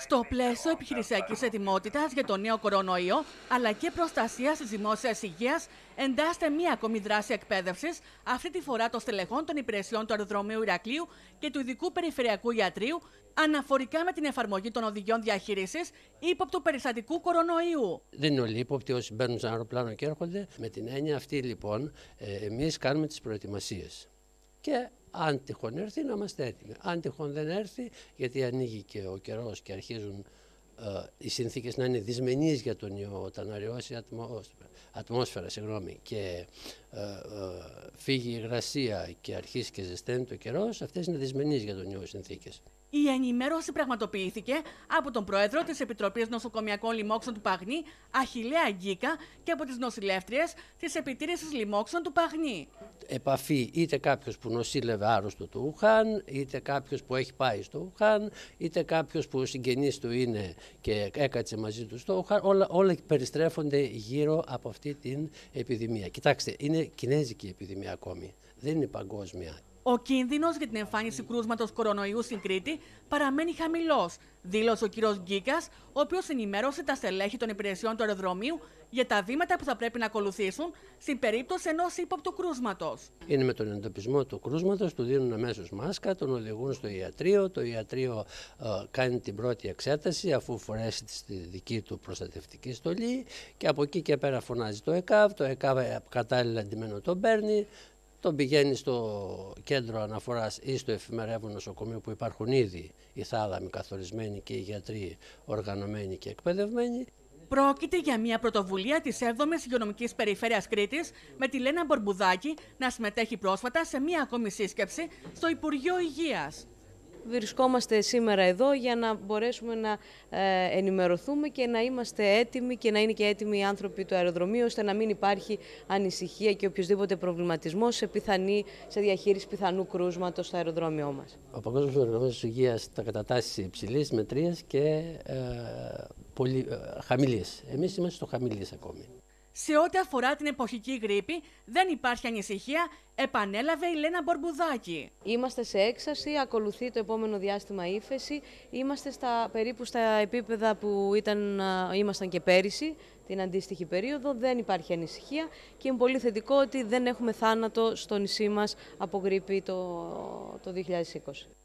Στο πλαίσιο επιχειρησιακής ετοιμότητας για τον νέο κορονοϊό, αλλά και προστασίας της δημόσιας υγείας, εντάσσεται μία ακόμη δράση εκπαίδευσης, αυτή τη φορά των στελεχών των υπηρεσιών του αεροδρομίου Ηρακλείου και του ειδικού περιφερειακού γιατρίου, αναφορικά με την εφαρμογή των οδηγιών διαχείρισης ύποπτου περιστατικού κορονοϊού. Δεν είναι όλοι ύποπτοι όσοι μπαίνουν σε αεροπλάνο και έρχονται. Με την έννοια αυτή, λοιπόν, ε, εμείς κάνουμε τις προετοιμασίες. Και αν τυχόν έρθει να είμαστε έτοιμοι. Αν τυχόν δεν έρθει, γιατί ανοίγει και ο καιρός και αρχίζουν ε, οι συνθήκες να είναι δυσμενείς για τον ιό όταν αραιώσει η ατμόσφαιρα, συγγνώμη, και ε, ε, φύγει η υγρασία και αρχίσει και ζεσταίνει το καιρό, αυτές είναι δυσμενείς για τον ιό οι συνθήκες. Η ενημέρωση πραγματοποιήθηκε από τον πρόεδρο της Επιτροπής Νοσοκομιακών Λοιμόξεων του Παγνή, Αχιλέα Αγγίκα, και από τις νοσηλεύτριες της Επιτήρησης Λοιμόξεων του Παγνή. Επαφή είτε κάποιος που νοσήλευε άρρωστο του Ουχάν, είτε κάποιος που έχει πάει στο Ουχάν, είτε κάποιος που ο συγγενής του είναι και έκατσε μαζί τους το όλα, όλα περιστρέφονται γύρω από αυτή την επιδημία. Κοιτάξτε, είναι κινέζικη επιδημία ακόμη. Δεν είναι παγκόσμια. Ο κίνδυνος για την εμφάνιση κρούσματος κορονοϊού στην Κρήτη παραμένει χαμηλός, δήλωσε ο κ. Γκίκας, ο οποίος ενημέρωσε τα στελέχη των υπηρεσιών του αεροδρομίου για τα βήματα που θα πρέπει να ακολουθήσουν στην περίπτωση ενός ύποπτου κρούσματος. Είναι με τον εντοπισμό του κρούσματος, του δίνουν αμέσως μάσκα, τον οδηγούν στο ιατρείο. Το ιατρείο ε, κάνει την πρώτη εξέταση αφού φορέσει τη δική του προστατευτική στολή και από εκεί και πέρα φωνάζει το ΕΚΑΒ. Το ΕΚΑΒ κατάλληλα αντιμένο τον παίρνει, τον πηγαίνει στο κέντρο αναφοράς ή στο εφημερεύον νοσοκομείο που υπάρχουν ήδη οι θάλαμοι καθορισμένοι και οι γιατροί οργανωμένοι και εκπαιδευμένοι. Πρόκειται για μια πρωτοβουλία της 7η Υγειονομικής Περιφέρειας Κρήτης, με τη Λένα Μπορμπουδάκη να συμμετέχει πρόσφατα σε μια ακόμη σύσκεψη στο Υπουργείο Υγείας βρισκόμαστε σήμερα εδώ για να μπορέσουμε να ε, ενημερωθούμε και να είμαστε έτοιμοι και να είναι και έτοιμοι οι άνθρωποι του αεροδρομίου ώστε να μην υπάρχει ανησυχία και οποιοδήποτε προβληματισμός σε, σε διαχείριση πιθανού κρούσματος στο αεροδρόμιο μας. Ο Παγκόσμιος Οργανισμός Υγείας τα κατατάσσει υψηλής μετρίας και ε, πολύ, ε, χαμηλής. Εμείς είμαστε στο χαμηλής ακόμη. Σε ό,τι αφορά την εποχική γρήπη, δεν υπάρχει ανησυχία, επανέλαβε η Λένα Μπορμπουδάκη. Είμαστε σε έξαση, ακολουθεί το επόμενο διάστημα ύφεση. Είμαστε στα, περίπου στα επίπεδα που ήταν, ήμασταν και πέρυσι, την αντίστοιχη περίοδο. Δεν υπάρχει ανησυχία και είναι πολύ θετικό ότι δεν έχουμε θάνατο στο νησί μας από γρήπη το, το 2020.